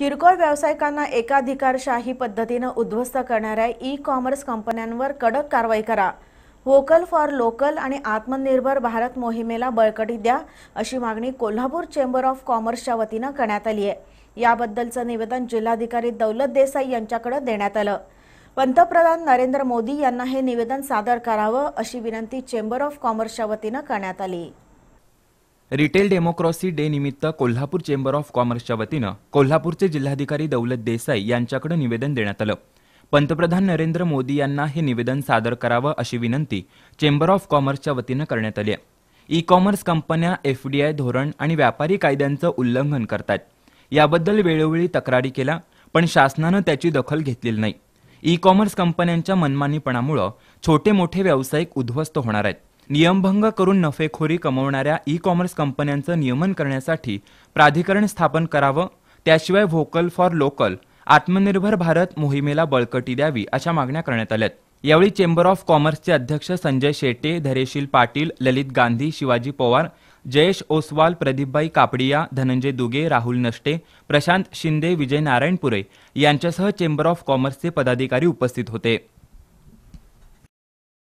किरकोळ व्यावसायिकांना एकाधिकारशाही पद्धतीनं उद्ध्वस्त करणाऱ्या ई कॉमर्स कंपन्यांवर कडक कारवाई करा व्होकल फॉर लोकल आणि आत्मनिर्भर भारत मोहिमेला बळकटी द्या अशी मागणी कोल्हापूर चेंबर ऑफ कॉमर्सच्या वतीनं करण्यात आली आहे याबद्दलचं निवेदन जिल्हाधिकारी दौलत देसाई यांच्याकडे देण्यात आलं पंतप्रधान नरेंद्र मोदी यांना हे निवेदन सादर करावं अशी विनंती चेंबर ऑफ कॉमर्सच्या वतीनं करण्यात आली रिटेल डेमोक्रॉसी डे निमित्त कोल्हापूर चेंबर ऑफ कॉमर्सच्या वतीनं कोल्हापूरचे जिल्हाधिकारी दौलत देसाई यांच्याकडे निवेदन देण्यात आलं पंतप्रधान नरेंद्र मोदी यांना हे निवेदन सादर करावं अशी विनंती चेंबर ऑफ कॉमर्सच्या वतीनं करण्यात आली आहे ई कॉमर्स कंपन्या एफडीआय धोरण आणि व्यापारी कायद्यांचं उल्लंघन करतात याबद्दल वेळोवेळी तक्रारी केल्या पण शासनानं त्याची दखल घेतलेली नाही ई कॉमर्स कंपन्यांच्या मनमानीपणामुळं छोटे मोठे व्यावसायिक उद्ध्वस्त होणार आहेत नियमभंग करून नफेखोरी कमवणाऱ्या ई कॉमर्स कंपन्यांचं नियमन करण्यासाठी प्राधिकरण स्थापन करावं त्याशिवाय व्होकल फॉर लोकल आत्मनिर्भर भारत मोहिमेला बळकटी द्यावी अशा मागण्या करण्यात आल्यात यावेळी चेंबर ऑफ कॉमर्सचे अध्यक्ष संजय शेटे धरेशील पाटील ललित गांधी शिवाजी पवार जयेश ओसवाल प्रदीपबाई कापडिया धनंजय दुगे राहुल नष्टे प्रशांत शिंदे विजय नारायणपुरे यांच्यासह चेंबर ऑफ कॉमर्सचे पदाधिकारी उपस्थित होते